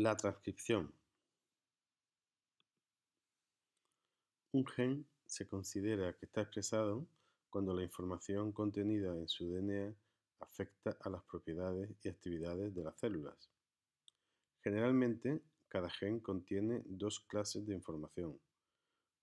La transcripción. Un gen se considera que está expresado cuando la información contenida en su DNA afecta a las propiedades y actividades de las células. Generalmente, cada gen contiene dos clases de información.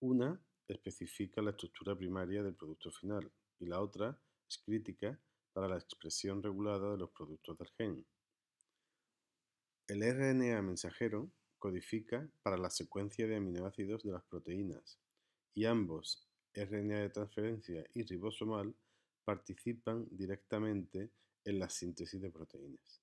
Una especifica la estructura primaria del producto final y la otra es crítica para la expresión regulada de los productos del gen. El RNA mensajero codifica para la secuencia de aminoácidos de las proteínas y ambos, RNA de transferencia y ribosomal, participan directamente en la síntesis de proteínas.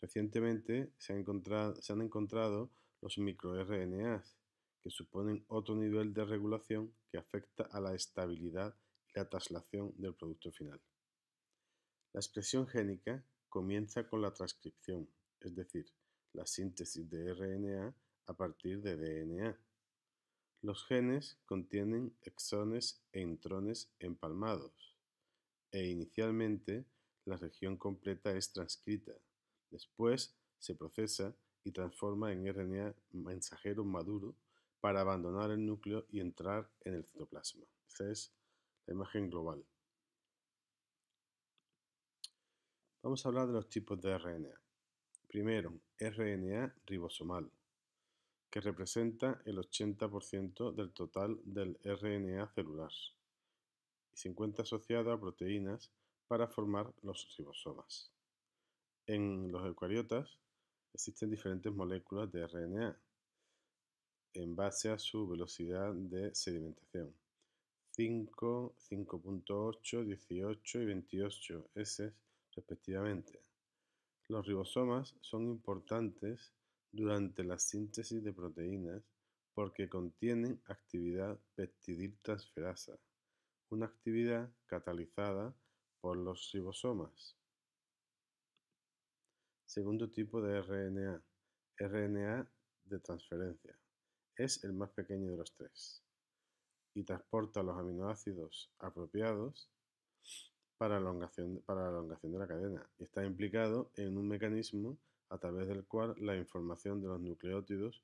Recientemente se, han encontrado, los microRNAs, que suponen otro nivel de regulación que afecta a la estabilidad y la traslación del producto final. La expresión génica comienza con la transcripción, es decir, la síntesis de RNA a partir de DNA. Los genes contienen exones e intrones empalmados, e inicialmente la región completa es transcrita. Después se procesa y transforma en RNA mensajero maduro para abandonar el núcleo y entrar en el citoplasma. Esa es la imagen global. Vamos a hablar de los tipos de RNA. Primero, RNA ribosomal, que representa el 80% del total del RNA celular y se encuentra asociado a proteínas para formar los ribosomas. En los eucariotas existen diferentes moléculas de RNA en base a su velocidad de sedimentación. 5, 5.8, 18 y 28 S respectivamente. Los ribosomas son importantes durante la síntesis de proteínas porque contienen actividad peptidiltransferasa, una actividad catalizada por los ribosomas. Segundo tipo de RNA, RNA de transferencia. Es el más pequeño de los tres y transporta los aminoácidos apropiados para la, elongación, de la cadena y está implicado en un mecanismo a través del cual la información de los nucleótidos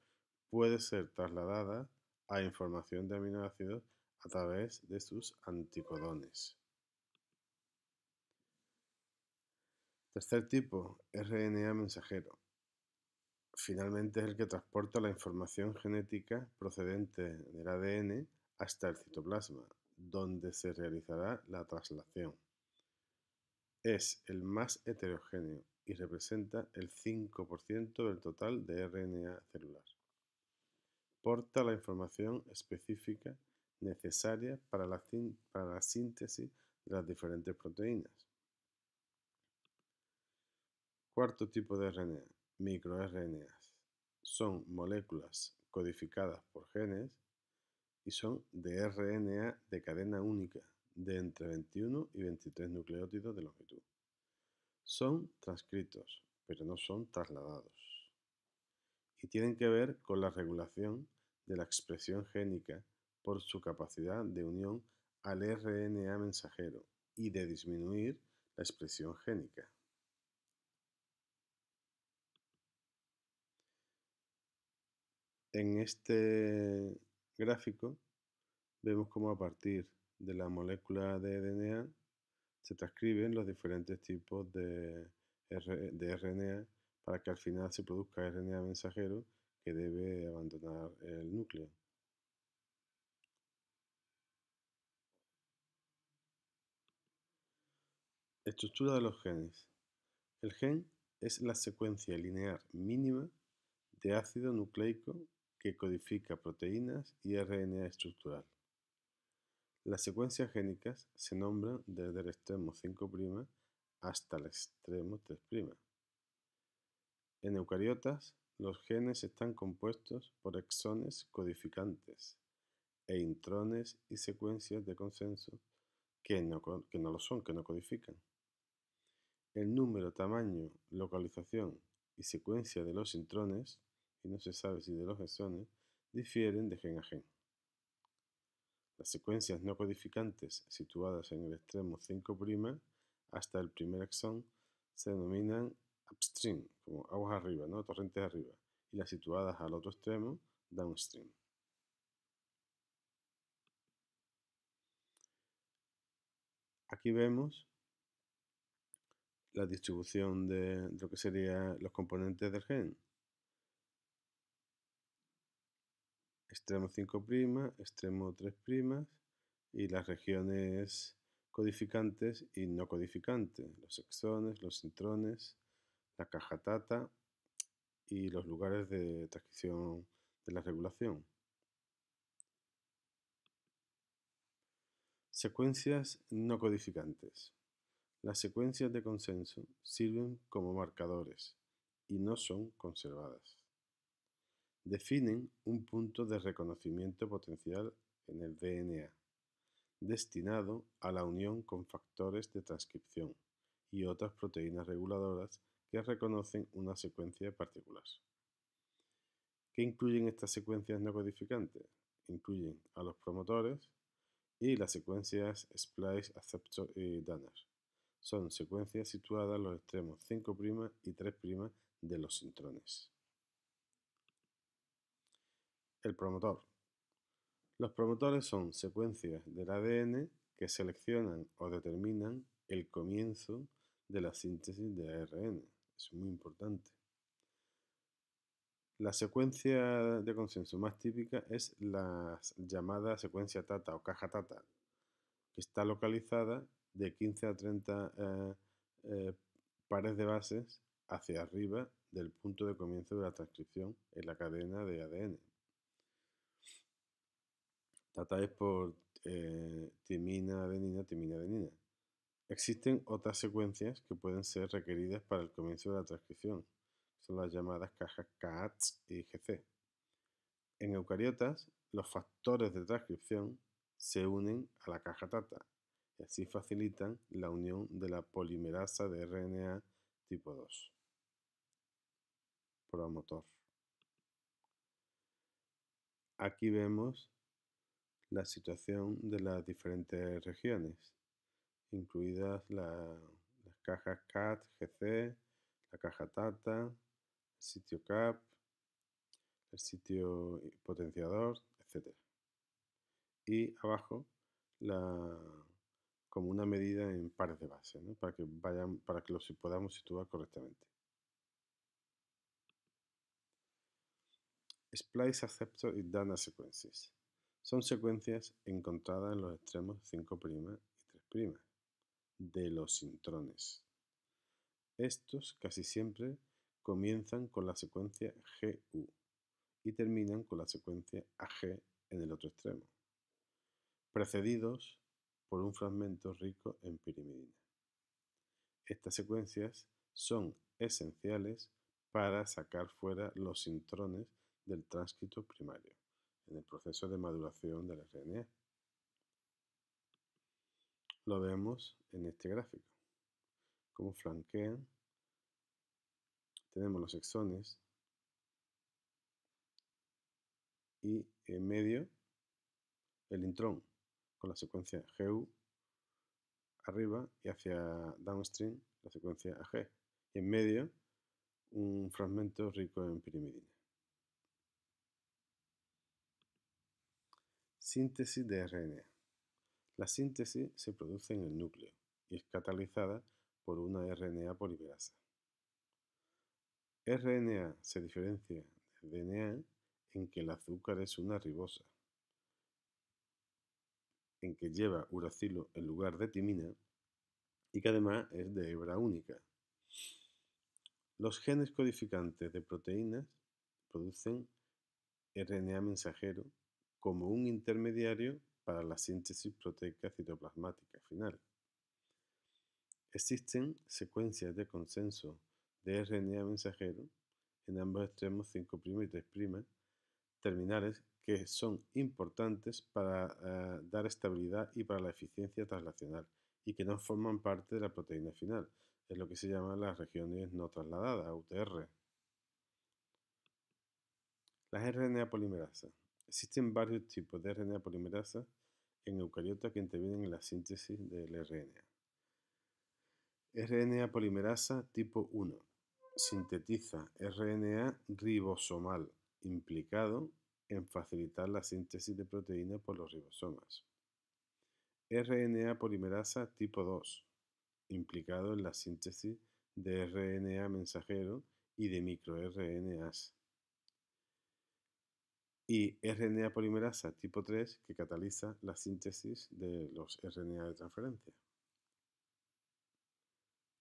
puede ser trasladada a información de aminoácidos a través de sus anticodones. Tercer tipo, RNA mensajero. Finalmente es el que transporta la información genética procedente del ADN hasta el citoplasma, donde se realizará la traslación es el más heterogéneo y representa el 5% del total de RNA celular. Porta la información específica necesaria para la, síntesis de las diferentes proteínas. Cuarto tipo de RNA, microRNAs. Son moléculas codificadas por genes y son de RNA de cadena única de entre 21 y 23 nucleótidos de longitud. Son transcritos, pero no son trasladados. Y tienen que ver con la regulación de la expresión génica por su capacidad de unión al RNA mensajero y de disminuir la expresión génica. En este gráfico vemos cómo a partir de de la molécula de DNA se transcriben los diferentes tipos de, de RNA para que al final se produzca RNA mensajero que debe abandonar el núcleo. Estructura de los genes. El gen es la secuencia lineal mínima de ácido nucleico que codifica proteínas y RNA estructural. Las secuencias génicas se nombran desde el extremo 5' hasta el extremo 3'. En eucariotas, los genes están compuestos por exones codificantes e intrones y secuencias de consenso que no, lo son, que no codifican. El número, tamaño, localización y secuencia de los intrones, y no se sabe si de los exones, difieren de gen a gen. Las secuencias no codificantes situadas en el extremo 5' hasta el primer axón se denominan upstream, como aguas arriba, ¿no? torrentes arriba, y las situadas al otro extremo, downstream. Aquí vemos la distribución de lo que serían los componentes del gen. extremo 5', extremo 3' y las regiones codificantes y no codificantes, los exones, los intrones, la caja tata y los lugares de transcripción de la regulación. Secuencias no codificantes. Las secuencias de consenso sirven como marcadores y no son conservadas definen un punto de reconocimiento potencial en el DNA, destinado a la unión con factores de transcripción y otras proteínas reguladoras que reconocen una secuencia particular. ¿Qué incluyen estas secuencias no codificantes? Incluyen a los promotores y las secuencias splice, acceptor y eh, danner. Son secuencias situadas en los extremos 5' y 3' de los intrones el promotor. Los promotores son secuencias del ADN que seleccionan o determinan el comienzo de la síntesis de ARN. Es muy importante. La secuencia de consenso más típica es la llamada secuencia tata o caja tata, que está localizada de 15 a 30 eh, eh, pares de bases hacia arriba del punto de comienzo de la transcripción en la cadena de ADN. Tata es por eh, timina, adenina, timina, adenina. Existen otras secuencias que pueden ser requeridas para el comienzo de la transcripción. Son las llamadas cajas CATS y GC. En eucariotas, los factores de transcripción se unen a la caja tata y así facilitan la unión de la polimerasa de RNA tipo 2. Promotor. Aquí vemos la situación de las diferentes regiones, incluidas la, las cajas CAT, GC, la caja TATA, el sitio CAP, el sitio potenciador, etc. Y abajo, la, como una medida en pares de base, para, que vayan, para que los podamos situar correctamente. Splice Acceptor y Dana Sequences. Son secuencias encontradas en los extremos 5' y 3' de los sintrones. Estos casi siempre comienzan con la secuencia GU y terminan con la secuencia AG en el otro extremo, precedidos por un fragmento rico en pirimidina. Estas secuencias son esenciales para sacar fuera los sintrones del tránsito primario en el proceso de maduración del RNA. Lo vemos en este gráfico. Como flanquean, tenemos los exones y en medio el intrón con la secuencia GU arriba y hacia downstream la secuencia AG. Y en medio un fragmento rico en pirimidina. Síntesis de RNA. La síntesis se produce en el núcleo y es catalizada por una RNA polimerasa. RNA se diferencia de DNA en que el azúcar es una ribosa, en que lleva uracilo en lugar de timina y que además es de hebra única. Los genes codificantes de proteínas producen RNA mensajero como un intermediario para la síntesis proteica citoplasmática final. Existen secuencias de consenso de RNA mensajero en ambos extremos 5' y 3' terminales que son importantes para eh, dar estabilidad y para la eficiencia translacional y que no forman parte de la proteína final, es lo que se llama las regiones no trasladadas, UTR. Las RNA polimerasa Existen varios tipos de RNA polimerasa en eucariotas que intervienen en la síntesis del RNA. RNA polimerasa tipo 1 sintetiza RNA ribosomal implicado en facilitar la síntesis de proteínas por los ribosomas. RNA polimerasa tipo 2 implicado en la síntesis de RNA mensajero y de microRNAs y RNA polimerasa tipo 3 que cataliza la síntesis de los RNA de transferencia.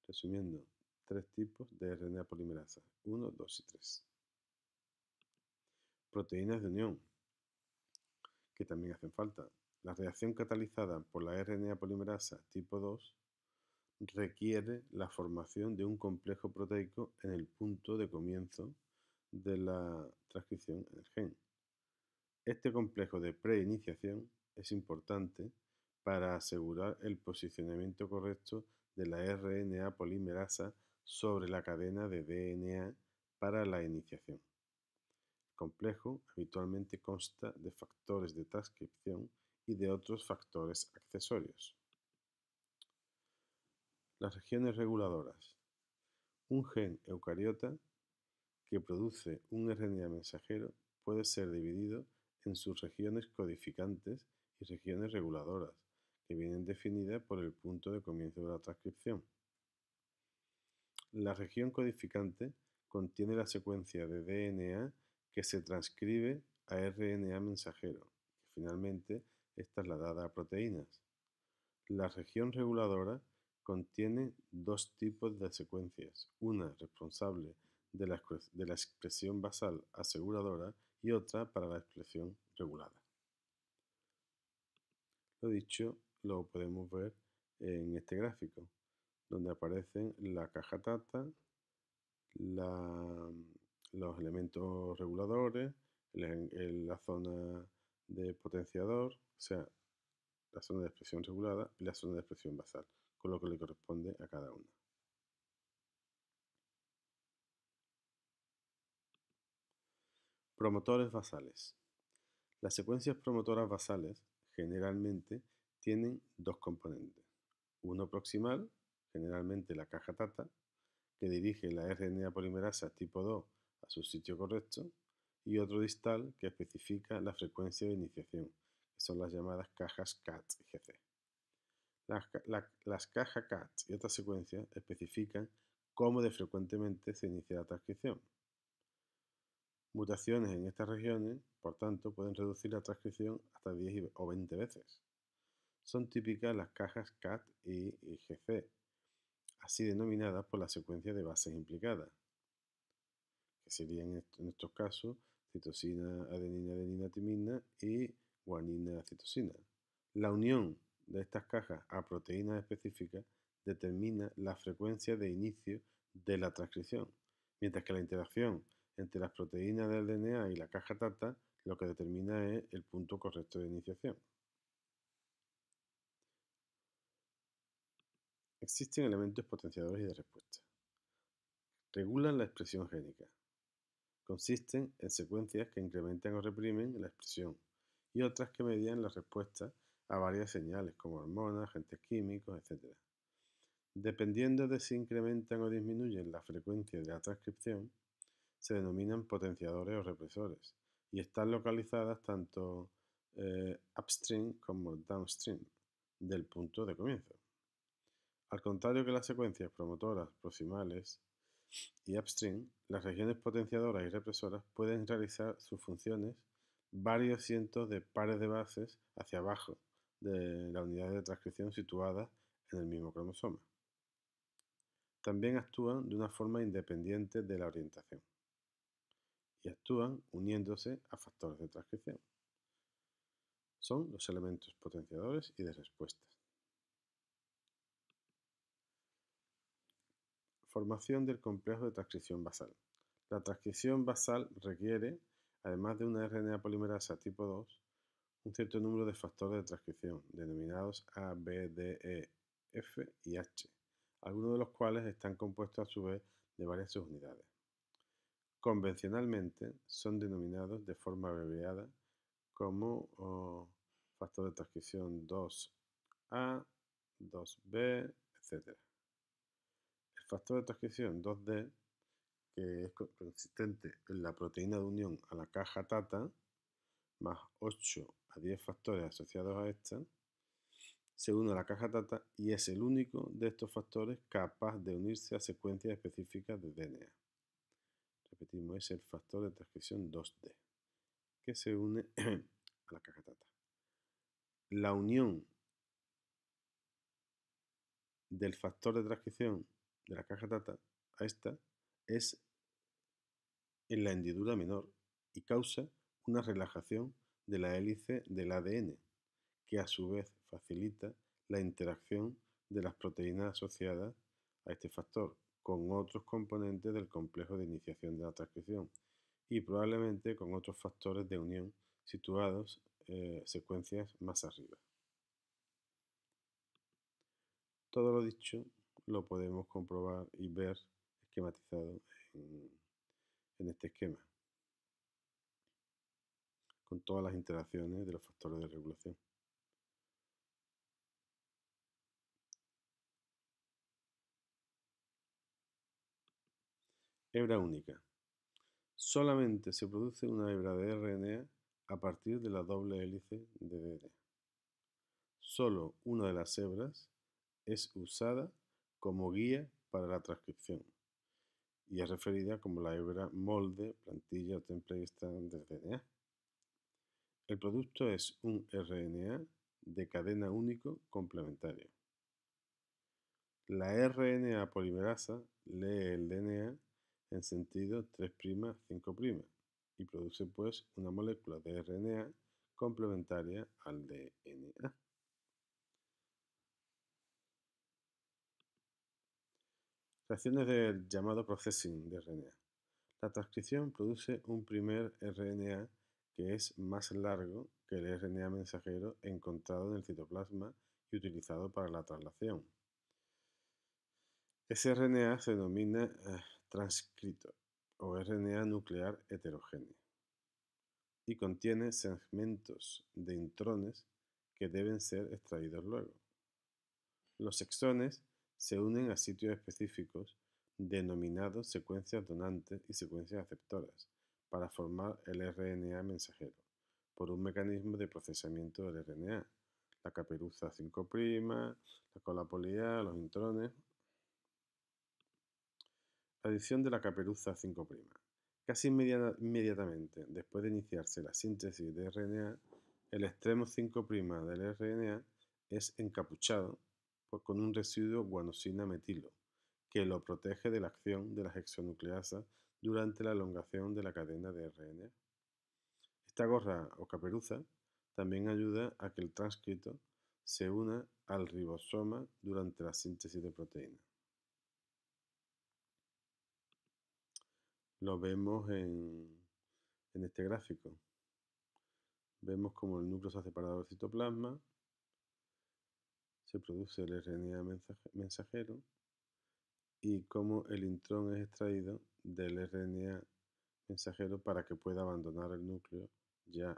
Resumiendo, tres tipos de RNA polimerasa, 1, 2 y 3. Proteínas de unión, que también hacen falta. La reacción catalizada por la RNA polimerasa tipo 2 requiere la formación de un complejo proteico en el punto de comienzo de la transcripción en el gen. Este complejo de preiniciación es importante para asegurar el posicionamiento correcto de la RNA polimerasa sobre la cadena de DNA para la iniciación. El complejo habitualmente consta de factores de transcripción y de otros factores accesorios. Las regiones reguladoras. Un gen eucariota que produce un RNA mensajero puede ser dividido en sus regiones codificantes y regiones reguladoras, que vienen definidas por el punto de comienzo de la transcripción. La región codificante contiene la secuencia de DNA que se transcribe a RNA mensajero, que finalmente es trasladada a proteínas. La región reguladora contiene dos tipos de secuencias, una responsable de la, de la expresión basal aseguradora y otra para la expresión regulada. Lo dicho lo podemos ver en este gráfico, donde aparecen la caja tata, los elementos reguladores, la zona de potenciador, o sea, la zona de expresión regulada y la zona de expresión basal, con lo que le corresponde a cada una. Promotores basales. Las secuencias promotoras basales generalmente tienen dos componentes. Uno proximal, generalmente la caja tata, que dirige la RNA polimerasa tipo 2 a su sitio correcto, y otro distal que especifica la frecuencia de iniciación, que son las llamadas cajas CAT y GC. Las, las cajas CAT y otras secuencias especifican cómo de frecuentemente se inicia la transcripción, Mutaciones en estas regiones, por tanto, pueden reducir la transcripción hasta 10 o 20 veces. Son típicas las cajas CAT y IGC, así denominadas por la secuencia de bases implicadas, que serían en estos casos citosina, adenina, adenina, timina y guanina, citosina. La unión de estas cajas a proteínas específicas determina la frecuencia de inicio de la transcripción, mientras que la interacción entre las proteínas del DNA y la caja tata, lo que determina es el punto correcto de iniciación. Existen elementos potenciadores y de respuesta. Regulan la expresión génica. Consisten en secuencias que incrementan o reprimen la expresión y otras que median la respuesta a varias señales como hormonas, agentes químicos, etc. Dependiendo de si incrementan o disminuyen la frecuencia de la transcripción, se denominan potenciadores o represores y están localizadas tanto eh, upstream como downstream del punto de comienzo. Al contrario que las secuencias promotoras, proximales y upstream, las regiones potenciadoras y represoras pueden realizar sus funciones varios cientos de pares de bases hacia abajo de la unidad de transcripción situada en el mismo cromosoma. También actúan de una forma independiente de la orientación y actúan uniéndose a factores de transcripción. Son los elementos potenciadores y de respuesta. Formación del complejo de transcripción basal. La transcripción basal requiere, además de una RNA polimerasa tipo 2, un cierto número de factores de transcripción, denominados A, B, D, E, F y H, algunos de los cuales están compuestos a su vez de varias subunidades. Convencionalmente son denominados de forma abreviada como oh, factor de transcripción 2A, 2B, etc. El factor de transcripción 2D, que es consistente en la proteína de unión a la caja tata, más 8 a 10 factores asociados a esta, se une a la caja tata y es el único de estos factores capaz de unirse a secuencias específicas de DNA es el factor de transcripción 2D, que se une a la tata. La unión del factor de transcripción de la caja tata a esta es en la hendidura menor y causa una relajación de la hélice del ADN, que a su vez facilita la interacción de las proteínas asociadas a este factor con otros componentes del complejo de iniciación de la transcripción y probablemente con otros factores de unión situados eh, secuencias más arriba. Todo lo dicho lo podemos comprobar y ver esquematizado en este esquema, con todas las interacciones de los factores de regulación. Hebra única. Solamente se produce una hebra de RNA a partir de la doble hélice de DNA. Solo una de las hebras es usada como guía para la transcripción y es referida como la hebra molde, plantilla o template estándar de DNA. El producto es un RNA de cadena único complementario. La RNA polimerasa lee el DNA en sentido 3', 5', y produce pues una molécula de RNA complementaria al DNA. Reacciones del llamado processing de RNA. La transcripción produce un primer RNA que es más largo que el RNA mensajero encontrado en el citoplasma y utilizado para la traslación. Ese RNA se denomina ah, transcrito o RNA nuclear heterogéneo y contiene segmentos de intrones que deben ser extraídos luego. Los exones se unen a sitios específicos denominados secuencias donantes y secuencias aceptoras para formar el RNA mensajero por un mecanismo de procesamiento del RNA, la caperuza 5', la cola los intrones, Adición de la caperuza 5'. Casi inmediatamente después de iniciarse la síntesis de RNA, el extremo 5' del RNA es encapuchado con un residuo guanosina metilo, que lo protege de la acción de las exonucleasas durante la elongación de la cadena de RNA. Esta gorra o caperuza también ayuda a que el transcrito se una al ribosoma durante la síntesis de proteína. lo vemos en, este gráfico. Vemos como el núcleo se ha separado del citoplasma, se produce el RNA mensajero y cómo el intrón es extraído del RNA mensajero para que pueda abandonar el núcleo ya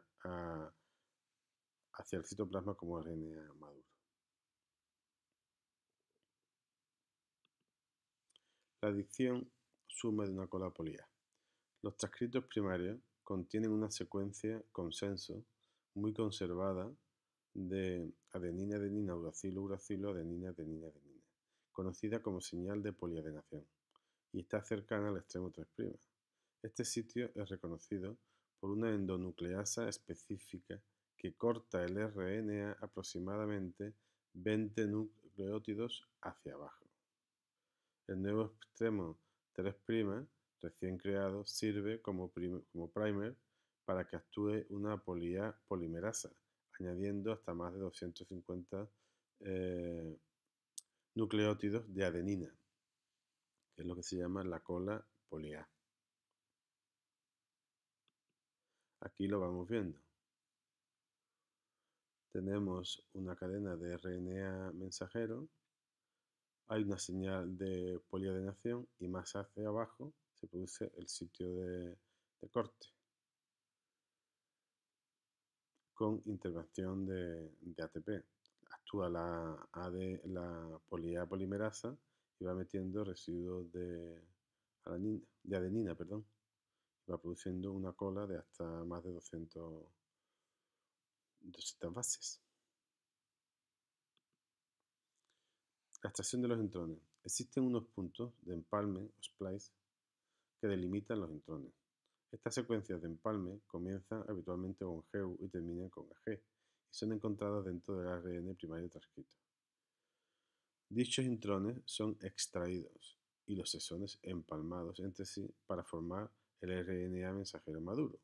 hacia el citoplasma como RNA maduro. La adicción suma de una cola poliA. Los transcritos primarios contienen una secuencia consenso muy conservada de adenina, adenina, uracilo, uracilo, adenina, adenina, adenina, conocida como señal de poliadenación, y está cercana al extremo 3'. Este sitio es reconocido por una endonucleasa específica que corta el RNA aproximadamente 20 nucleótidos hacia abajo. El nuevo extremo 3' recién creado sirve como, como primer para que actúe una polimerasa, añadiendo hasta más de 250 eh, nucleótidos de adenina, que es lo que se llama la cola polia. Aquí lo vamos viendo. Tenemos una cadena de RNA mensajero, hay una señal de poliadenación y más hacia abajo produce el sitio de, corte con intervención de, ATP. Actúa la, la polimerasa y va metiendo residuos de, adenina, de adenina, perdón. Va produciendo una cola de hasta más de 200, bases. La extracción de los entrones. Existen unos puntos de empalme o splice que delimitan los intrones. Estas secuencias de empalme comienzan habitualmente con GU y terminan con AG, y son encontradas dentro del ARN primario transcrito. Dichos intrones son extraídos y los exones empalmados entre sí para formar el RNA mensajero maduro.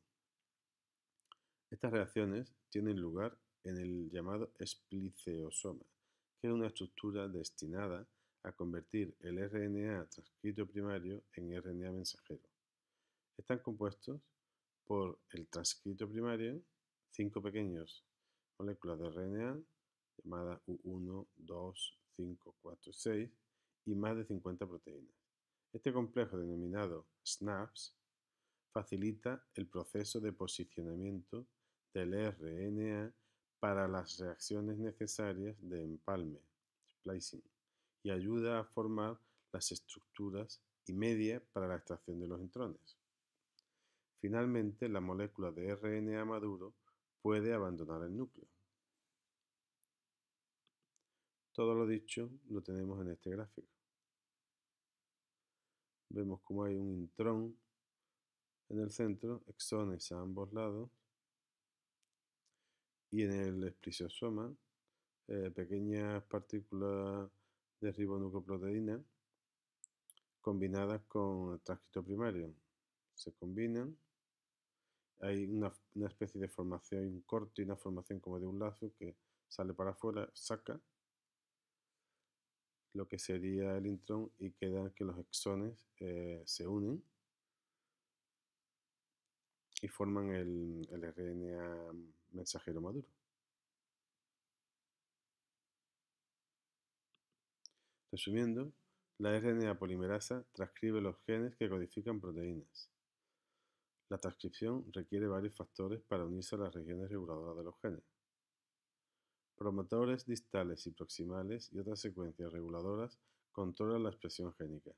Estas reacciones tienen lugar en el llamado spliceosoma, que es una estructura destinada a a convertir el RNA transcrito primario en RNA mensajero. Están compuestos por el transcrito primario, cinco pequeños moléculas de RNA llamadas U1, 2, 5, 4, 6 y más de 50 proteínas. Este complejo denominado SNAPS facilita el proceso de posicionamiento del RNA para las reacciones necesarias de empalme, splicing y ayuda a formar las estructuras y medias para la extracción de los intrones. Finalmente, la molécula de RNA maduro puede abandonar el núcleo. Todo lo dicho lo tenemos en este gráfico. Vemos cómo hay un intrón en el centro, exones a ambos lados, y en el espliciosoma eh, pequeñas partículas de ribonucleoproteína combinadas con el tránsito primario. Se combinan, hay una, especie de formación, un corte y una formación como de un lazo que sale para afuera, saca lo que sería el intrón y queda que los exones eh, se unen y forman el, el RNA mensajero maduro. Resumiendo, la RNA polimerasa transcribe los genes que codifican proteínas. La transcripción requiere varios factores para unirse a las regiones reguladoras de los genes. Promotores distales y proximales y otras secuencias reguladoras controlan la expresión génica.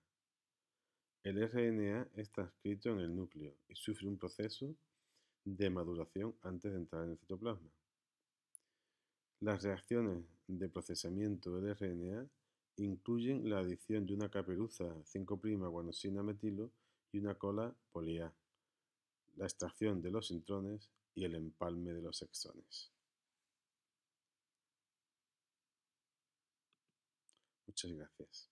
El RNA es transcrito en el núcleo y sufre un proceso de maduración antes de entrar en el citoplasma. Las reacciones de procesamiento del RNA Incluyen la adición de una caperuza 5' guanosina metilo y una cola poliá, la extracción de los intrones y el empalme de los exones. Muchas gracias.